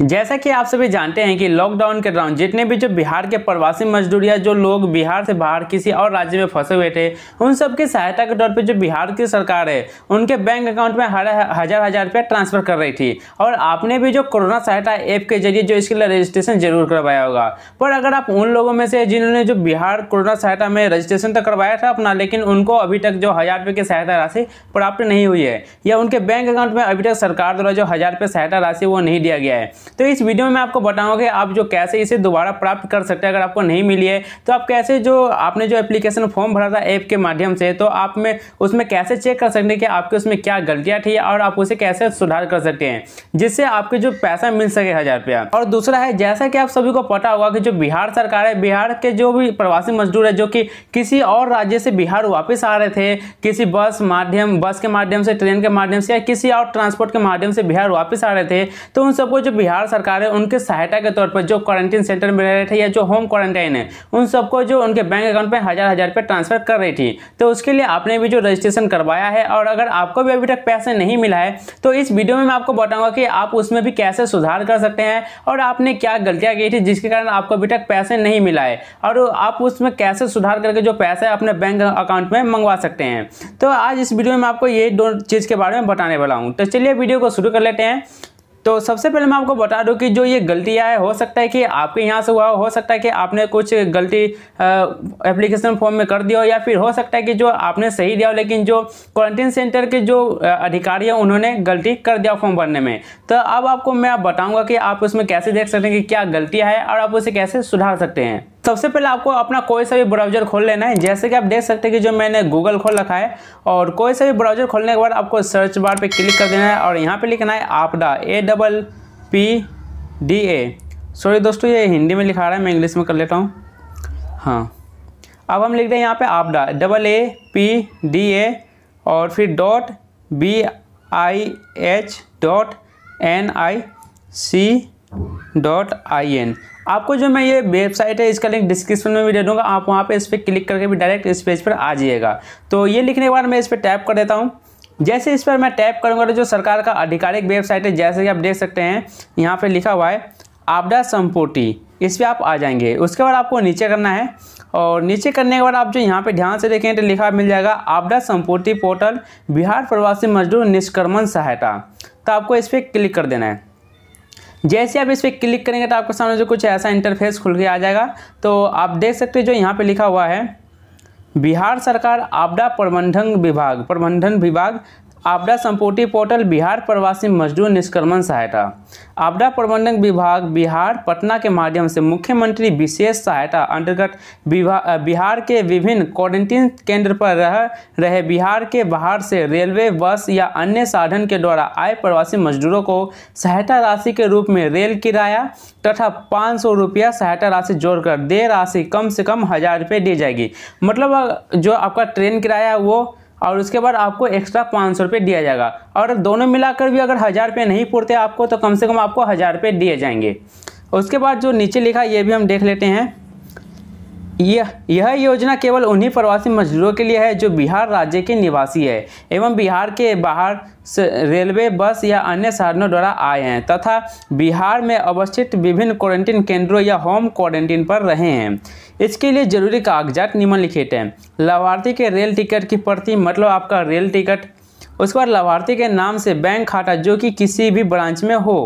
जैसा कि आप सभी जानते हैं कि लॉकडाउन के दौरान जितने भी जो बिहार के प्रवासी मजदूर या जो लोग बिहार से बाहर किसी और राज्य में फंसे हुए थे उन सब की सहायता के तौर पे जो बिहार की सरकार है उनके बैंक अकाउंट में हर हज़ार हज़ार रुपया ट्रांसफ़र कर रही थी और आपने भी जो कोरोना सहायता ऐप के जरिए जो इसके लिए रजिस्ट्रेशन जरूर करवाया होगा पर अगर आप उन लोगों में से जिन्होंने जो बिहार कोरोना सहायता में रजिस्ट्रेशन तो करवाया था अपना लेकिन उनको अभी तक जो हज़ार रुपये की सहायता राशि प्राप्त नहीं हुई है या उनके बैंक अकाउंट में अभी तक सरकार द्वारा जो हज़ार रुपये सहायता राशि वो नहीं दिया गया है तो इस वीडियो में मैं आपको बताऊंगा कि आप जो कैसे इसे दोबारा प्राप्त कर सकते हैं अगर आपको नहीं मिली है तो आप कैसे जो आपने जो एप्लीकेशन फॉर्म भरा था ऐप के माध्यम से तो आप में उसमें कैसे चेक कर सकते हैं कि आपके उसमें क्या गलतियाँ थी और आप उसे कैसे सुधार कर सकते हैं जिससे आपके जो पैसा मिल सके हज़ार रुपया और दूसरा है जैसा कि आप सभी को पता होगा कि जो बिहार सरकार है बिहार के जो भी प्रवासी मजदूर है जो कि किसी और राज्य से बिहार वापस आ रहे थे किसी बस माध्यम बस के माध्यम से ट्रेन के माध्यम से या किसी और ट्रांसपोर्ट के माध्यम से बिहार वापस आ रहे थे तो उन सबको जो बिहार बिहार सरकार है उनके सहायता के तौर पर जो क्वारंटीन सेंटर में रह रहे थे या जो होम क्वारंटाइन है उन सबको जो उनके बैंक अकाउंट में हज़ार हज़ार रुपये ट्रांसफ़र कर रही थी तो उसके लिए आपने भी जो रजिस्ट्रेशन करवाया है और अगर आपको भी अभी तक पैसे नहीं मिला है तो इस वीडियो में मैं आपको बताऊँगा कि आप उसमें भी कैसे सुधार कर सकते हैं और आपने क्या गलतियाँ की थी जिसके कारण आपको अभी तक पैसे नहीं मिला है और आप उसमें कैसे सुधार करके जो पैसा अपने बैंक अकाउंट में मंगवा सकते हैं तो आज इस वीडियो में आपको ये दो चीज़ के बारे में बताने वाला हूँ तो चलिए वीडियो को शुरू कर लेते हैं तो सबसे पहले मैं आपको बता दूं कि जो ये गलतियाँ है हो सकता है कि आपके यहाँ से हुआ हो सकता है कि आपने कुछ गलती एप्लीकेशन फॉर्म में कर दिया हो या फिर हो सकता है कि जो आपने सही दिया हो लेकिन जो क्वारंटीन सेंटर के जो अधिकारी हैं उन्होंने गलती कर दिया फॉर्म भरने में तो अब आपको मैं बताऊँगा कि आप उसमें कैसे देख सकते हैं कि क्या गलतियाँ हैं और आप उसे कैसे सुधार सकते हैं सबसे पहले आपको अपना कोई सा भी ब्राउजर खोल लेना है जैसे कि आप देख सकते हैं कि जो मैंने गूगल खोल रखा है और कोई सा भी ब्राउजर खोलने के बाद आपको सर्च बार पे क्लिक कर देना है और यहाँ पे लिखना है आपदा A double P D A sorry दोस्तों ये हिंदी में लिखा रहा है मैं इंग्लिश में कर लेता हूँ हाँ अब हम लिख दें हैं यहाँ पर आपदा double A P D A और फिर dot B I H dot N I C dot I N आपको जो मैं ये वेबसाइट है इसका लिंक डिस्क्रिप्शन में भी दे दूंगा आप वहाँ पे इस पर क्लिक करके भी डायरेक्ट इस पेज पर आ जाइएगा तो ये लिखने के बाद मैं इस पर टैप कर देता हूँ जैसे इस पर मैं टैप करूँगा तो जो सरकार का आधिकारिक वेबसाइट है जैसे कि आप देख सकते हैं यहाँ पर लिखा हुआ है आपदा संपोटी इस पर आप आ जाएंगे उसके बाद आपको नीचे करना है और नीचे करने के बाद आप जो यहाँ पे ध्यान से देखें तो लिखा मिल जाएगा आपदा संपूर्ति पोर्टल बिहार प्रवासी मजदूर निष्क्रमण सहायता तो आपको इस पर क्लिक कर देना है जैसे आप इस पर क्लिक करेंगे तो आपके सामने जो कुछ ऐसा इंटरफेस खुल के आ जाएगा तो आप देख सकते हो जो यहाँ पे लिखा हुआ है बिहार सरकार आपदा प्रबंधन विभाग प्रबंधन विभाग आपदा संपूर्ति पोर्टल बिहार प्रवासी मजदूर निष्क्रमण सहायता आपदा प्रबंधन विभाग बिहार पटना के माध्यम से मुख्यमंत्री विशेष सहायता अंतर्गत बिहार के विभिन्न क्वारंटीन केंद्र पर रह रहे बिहार के बाहर से रेलवे बस या अन्य साधन के द्वारा आए प्रवासी मजदूरों को सहायता राशि के रूप में रेल किराया तथा पाँच सौ रुपया सहायता राशि जोड़कर दे राशि कम से कम हज़ार रुपये दी जाएगी मतलब जो आपका ट्रेन किराया वो और उसके बाद आपको एक्स्ट्रा पाँच सौ रुपये दिया जाएगा और दोनों मिलाकर भी अगर हज़ार रुपये नहीं पूरते आपको तो कम से कम आपको हज़ार रुपये दिए जाएंगे उसके बाद जो नीचे लिखा ये भी हम देख लेते हैं यह यह योजना केवल उन्हीं प्रवासी मजदूरों के लिए है जो बिहार राज्य के निवासी है एवं बिहार के बाहर रेलवे बस या अन्य साधनों द्वारा आए हैं तथा बिहार में अवस्थित विभिन्न क्वारंटीन केंद्रों या होम क्वारंटीन पर रहे हैं इसके लिए जरूरी कागजात निम्नलिखित हैं लाभार्थी के रेल टिकट की प्रति मतलब आपका रेल टिकट उसके बाद लाभार्थी के नाम से बैंक खाता जो कि किसी भी ब्रांच में हो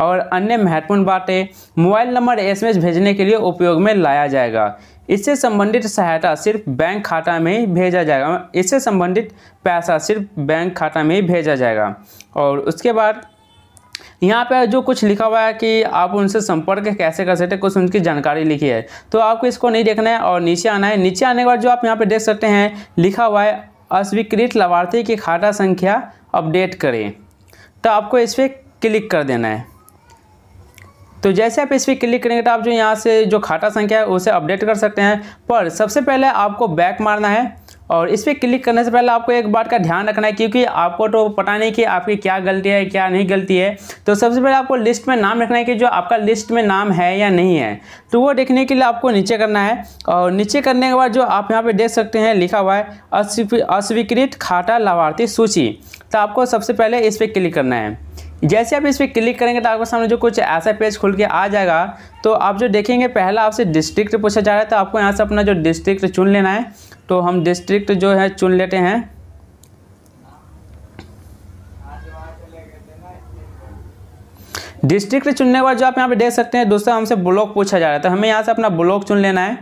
और अन्य महत्वपूर्ण बातें मोबाइल नंबर एसएमएस भेजने के लिए उपयोग में लाया जाएगा इससे संबंधित सहायता सिर्फ बैंक खाता में ही भेजा जाएगा इससे संबंधित पैसा सिर्फ बैंक खाता में ही भेजा जाएगा और उसके बाद यहाँ पर जो कुछ लिखा हुआ है कि आप उनसे संपर्क कैसे कर सकते हैं कुछ उनकी जानकारी लिखी है तो आपको इसको नहीं देखना है और नीचे आना है नीचे आने के बाद जो आप यहाँ पर देख सकते हैं लिखा हुआ है अस्वीकृत लाभार्थी की खाता संख्या अपडेट करें तो आपको इस पर क्लिक कर देना है तो जैसे आप इस पर क्लिक करेंगे तो आप जो यहाँ से जो खाता संख्या है उसे अपडेट कर सकते हैं पर सबसे पहले आपको बैक मारना है और इस पर क्लिक करने से पहले आपको एक बात का ध्यान रखना है क्योंकि आपको तो पता नहीं कि आपकी क्या गलती है क्या नहीं गलती है तो सबसे पहले आपको लिस्ट में नाम रखना है कि जो आपका लिस्ट में नाम है या नहीं है तो वो देखने के लिए आपको नीचे करना है और नीचे करने के बाद जो आप यहाँ पे देख सकते हैं लिखा हुआ है अस्वीकृत खाता लाभार्थी सूची तो आपको सबसे पहले इस पर क्लिक करना है जैसे आप इस पर क्लिक करेंगे तो आपके सामने जो कुछ ऐसा पेज खुल के आ जाएगा तो आप जो देखेंगे पहला आपसे डिस्ट्रिक्ट पूछा जा रहा है तो आपको यहाँ से अपना जो डिस्ट्रिक्ट चुन लेना है तो हम डिस्ट्रिक्ट जो है चुन लेते हैं डिस्ट्रिक्ट चुनने के बाद जो आप यहाँ पे देख सकते हैं दोस्तों हमसे ब्लॉक पूछा जा रहा है तो हमें यहाँ से अपना ब्लॉक चुन लेना है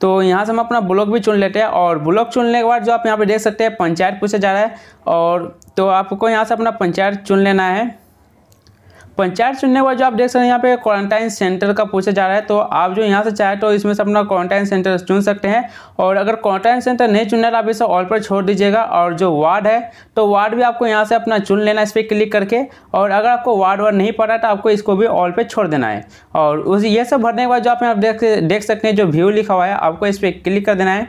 तो यहाँ से हम अपना ब्लॉक भी चुन लेते हैं और ब्लॉक चुनने के बाद जो आप यहाँ पे देख सकते हैं पंचायत पूछा जा रहा है और तो आपको यहाँ से अपना पंचायत चुन लेना है पंचायत चुनने के बाद जो आप देख सकते हैं यहाँ पे क्वारंटाइन सेंटर का पूछा जा रहा है तो आप जो यहाँ से चाहे तो इसमें से अपना क्वारंटाइन सेंटर चुन सकते हैं और अगर क्वारंटाइन सेंटर नहीं चुनना है तो आप इसे ऑल पर छोड़ दीजिएगा और जो वार्ड है तो वार्ड भी आपको यहाँ से अपना चुन लेना इस पर क्लिक करके और अगर आपको वार्ड वार्ड नहीं पड़ा तो आपको इसको भी ऑल पर छोड़ देना है और उस ये सब भरने के बाद जो आप यहाँ देख देख सकते हैं जो व्यू लिखा हुआ है आपको इस पर क्लिक कर देना है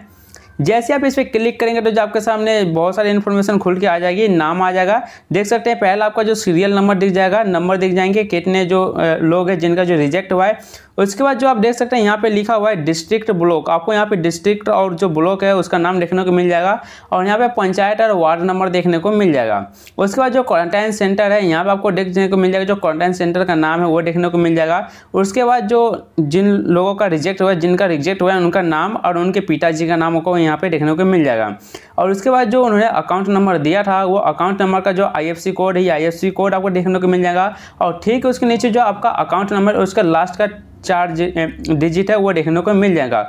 जैसे आप इस पर क्लिक करेंगे तो जो आपके सामने बहुत सारी इन्फॉर्मेशन खुल के आ जाएगी नाम आ जाएगा देख सकते हैं पहला आपका जो सीरियल नंबर दिख जाएगा नंबर दिख जाएंगे कितने जो लोग हैं जिनका जो रिजेक्ट हुआ है उसके बाद जो आप देख सकते हैं यहाँ पे लिखा हुआ है डिस्ट्रिक्ट ब्लॉक आपको यहाँ पे डिस्ट्रिक्ट और जो ब्लॉक है उसका नाम देखने को मिल जाएगा और यहाँ पे पंचायत और वार्ड नंबर देखने को मिल जाएगा उसके बाद जो क्वारंटाइन सेंटर है यहाँ पे आपको देखने को मिल जाएगा जो क्वारंटाइन सेंटर का नाम है वो देखने को मिल जाएगा उसके बाद जो जिन लोगों का रिजेक्ट हुआ है जिनका रिजेक्ट हुआ है उनका नाम और उनके पिताजी का नाम को यहाँ पर देखने को मिल जाएगा और उसके बाद जो उन्होंने अकाउंट नंबर दिया था वो अकाउंट नंबर का जो आई कोड है आई कोड आपको देखने को मिल जाएगा और ठीक उसके नीचे जो आपका अकाउंट नंबर उसका लास्ट का चार डिजिट है वो देखने को मिल जाएगा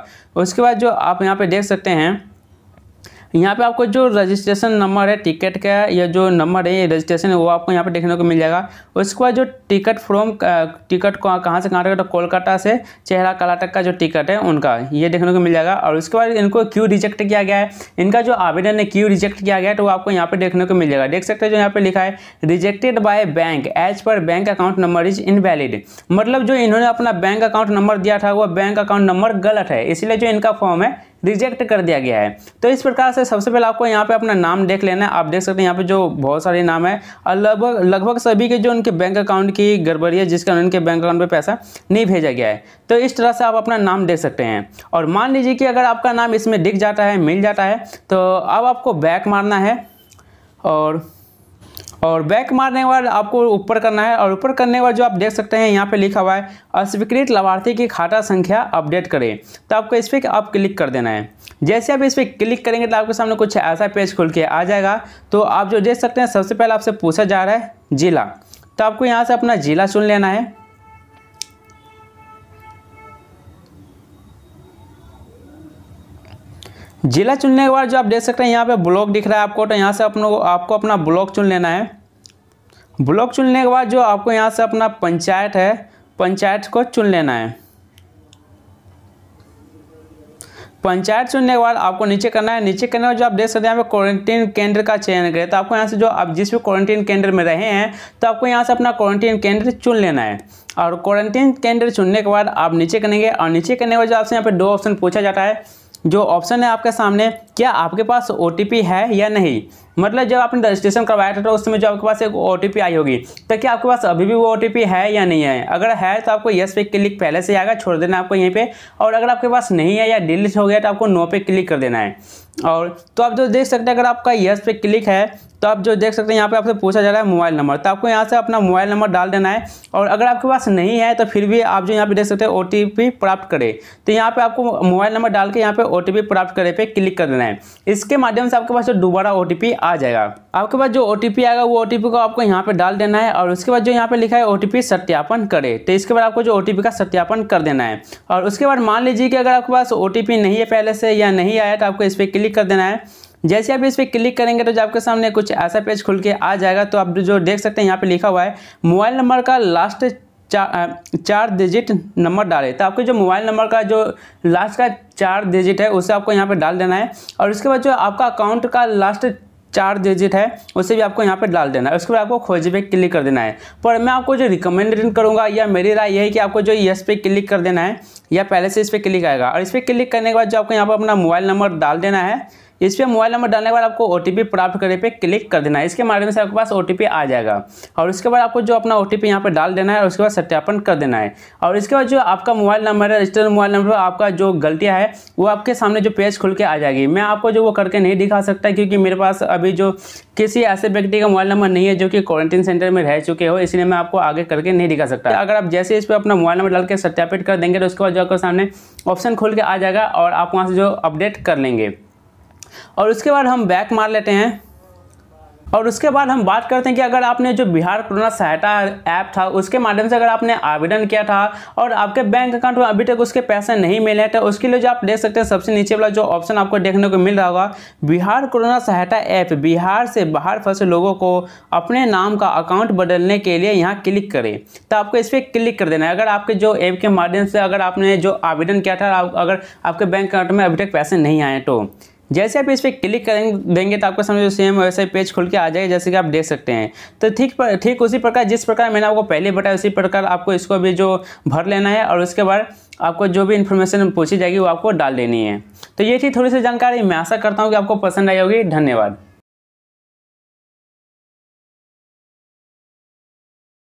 उसके बाद जो आप यहाँ पर देख सकते हैं यहाँ पे आपको जो रजिस्ट्रेशन नंबर है टिकट का या जो नंबर है ये रजिस्ट्रेशन है वो आपको यहाँ पे देखने को मिल जाएगा उसके बाद जो टिकट फ्रॉम टिकट कहाँ से कहाँ तक तो कोलकाता से चेहरा कर्नाटक का जो टिकट है उनका ये देखने को मिल जाएगा और उसके बाद इनको क्यों रिजेक्ट किया गया है इनका जो आवेदन है क्यों रिजेक्ट किया गया है तो वो आपको यहाँ पर देखने को मिल जाएगा देख सकते हैं जो यहाँ पर लिखा है rejected by bank as per bank account number is invalid मतलब जो इन्होंने अपना बैंक अकाउंट नंबर दिया था वो बैंक अकाउंट नंबर गलत है इसलिए जो इनका फॉर्म है रिजेक्ट कर दिया गया है तो इस प्रकार से सबसे पहले आपको यहाँ पे अपना नाम देख लेना है आप देख सकते हैं यहाँ पे जो बहुत सारे नाम है और लगभग लगभग सभी के जो उनके बैंक अकाउंट की गड़बड़ी है जिसके उनके बैंक अकाउंट पर पैसा नहीं भेजा गया है तो इस तरह से आप अपना नाम देख सकते हैं और मान लीजिए कि अगर आपका नाम इसमें दिख जाता है मिल जाता है तो अब आपको बैक मारना है और और बैक मारने के बाद आपको ऊपर करना है और ऊपर करने के बाद जो आप देख सकते हैं यहाँ पे लिखा हुआ है अस्वीकृत लाभार्थी की खाता संख्या अपडेट करें तो आपको इस पर आप क्लिक कर देना है जैसे आप इस पर क्लिक करेंगे तो आपके सामने कुछ ऐसा पेज खुल के आ जाएगा तो आप जो देख सकते हैं सबसे पहले आपसे पूछा जा रहा है जिला तो आपको यहाँ से अपना जिला चुन लेना है जिला चुनने के बाद जो आप देख सकते हैं यहाँ पे ब्लॉक दिख रहा है आपको तो यहाँ से अपनो आपको अपना ब्लॉक चुन लेना है ब्लॉक चुनने के बाद जो आपको यहाँ से अपना पंचायत है पंचायत को चुन लेना है पंचायत चुनने के बाद आपको नीचे करना है नीचे करने जो आप देख सकते हैं यहाँ पे क्वारंटीन केंद्र का चयन करें तो आपको यहाँ से जो आप जिस भी क्वारंटीन केंद्र में रहे हैं तो आपको यहाँ से अपना क्वारंटीन केंद्र चुन लेना है और क्वारंटीन केंद्र चुनने के बाद आप नीचे करेंगे और नीचे करने के बाद जो आपसे यहाँ पे दो ऑप्शन पूछा जाता है जो ऑप्शन है आपके सामने क्या आपके पास ओ है या नहीं मतलब जब आपने रजिस्ट्रेशन करवाया था तो उस समय जो आपके पास एक ओ आई होगी तो क्या आपके पास अभी भी वो ओ है या नहीं है अगर है तो आपको यस पे क्लिक पहले से आएगा छोड़ देना आपको यहीं पर और अगर आपके पास नहीं है या डिलीट हो गया तो आपको नो पे क्लिक कर देना है और तो आप जो देख सकते हैं अगर आपका यस पे क्लिक है तो आप जो देख सकते हैं यहाँ पे आपसे पूछा जा रहा है मोबाइल नंबर तो आपको यहाँ से अपना मोबाइल नंबर डाल देना है और अगर आपके पास नहीं है तो फिर भी आप जो यहाँ पे देख सकते हैं ओ प्राप्त करें तो यहाँ पे आपको मोबाइल नंबर डाल के यहाँ पे ओ प्राप्त करे पे क्लिक कर देना है इसके माध्यम से आपके पास जो दोबारा ओ आ जाएगा आपके पास जो ओ आएगा वो ओ को आपको यहाँ पर डाल देना है और उसके बाद जो यहाँ पर लिखा है ओ सत्यापन करे तो इसके बाद आपको जो ओ का सत्यापन कर देना है और उसके बाद मान लीजिए कि अगर आपके पास ओ नहीं है पहले से या नहीं आया तो आपको इस पर क्लिक कर देना है जैसे आप इस पर क्लिक करेंगे तो जो आपके सामने कुछ ऐसा पेज खुल के आ जाएगा तो आप जो देख सकते हैं यहाँ पे लिखा हुआ है मोबाइल नंबर का लास्ट चार चार डिजिट नंबर डालें तो आपके जो मोबाइल नंबर का जो लास्ट का चार डिजिट है उसे आपको यहाँ पे डाल देना है और उसके बाद जो आपका अकाउंट का लास्ट चार डिजिट है उसे भी आपको यहाँ पे डाल देना है उसके बाद आपको खोज पे क्लिक कर देना है पर मैं आपको जो रिकमेंडेड करूँगा या मेरी राय यह है कि आपको जो यस पे क्लिक कर देना है या पहले से इस पर क्लिक आएगा और इस पर क्लिक करने के बाद जो आपको यहाँ पर अपना मोबाइल नंबर डाल देना है इस पर मोबाइल नंबर डालने के बाद आपको ओ प्राप्त करने पे क्लिक कर देना है इसके माध्यम से आपके पास ओ आ जाएगा और उसके बाद आपको जो अपना ओ टी यहाँ पर डाल देना है और उसके बाद सत्यापन कर देना है और इसके बाद जो आपका मोबाइल नंबर है रजिस्टर्ड मोबाइल नंबर आपका जो गलतियाँ है वो आपके सामने जो पेज खुल के आ जाएगी मैं आपको जो वो करके नहीं दिखा सकता क्योंकि मेरे पास अभी जो किसी ऐसे व्यक्ति का मोबाइल नंबर नहीं है जो कि क्वारंटीन सेंटर में रह चुके हो इसलिए मैं आपको आगे करके नहीं दिखा सकता अगर आप जैसे इस पर अपना मोबाइल नंबर डाल के सत्यापित कर देंगे तो उसके बाद जो आपके सामने ऑप्शन खुल के आ जाएगा और आप वहाँ से जो अपडेट कर लेंगे और उसके बाद हम बैक मार लेते हैं और उसके बाद हम बात करते हैं कि अगर आपने जो बिहार कोरोना सहायता ऐप था उसके माध्यम से अगर आपने आवेदन किया था और आपके बैंक अकाउंट में अभी तक उसके पैसे नहीं मिले हैं तो उसके लिए जो आप देख सकते हैं सबसे नीचे वाला जो ऑप्शन आपको देखने को मिल रहा होगा बिहार कोरोना सहायता ऐप बिहार से बाहर फंसे लोगों को अपने नाम का अकाउंट बदलने के लिए यहाँ क्लिक करें तो आपको इस पर क्लिक कर देना है अगर आपके जो ऐप के माध्यम से अगर आपने जो आवेदन किया था अगर आपके बैंक अकाउंट में अभी तक पैसे नहीं आए तो जैसे आप इस पर क्लिक करेंगे देंगे तो समझ समझो सेम वैसे पेज खुल के आ जाएगा जैसे कि आप देख सकते हैं तो ठीक पर ठीक उसी प्रकार जिस प्रकार मैंने आपको पहले बताया उसी प्रकार आपको इसको भी जो भर लेना है और उसके बाद आपको जो भी इन्फॉर्मेशन पूछी जाएगी वो आपको डाल देनी है तो ये थी थोड़ी सी जानकारी मैं आशा करता हूँ कि आपको पसंद आई होगी धन्यवाद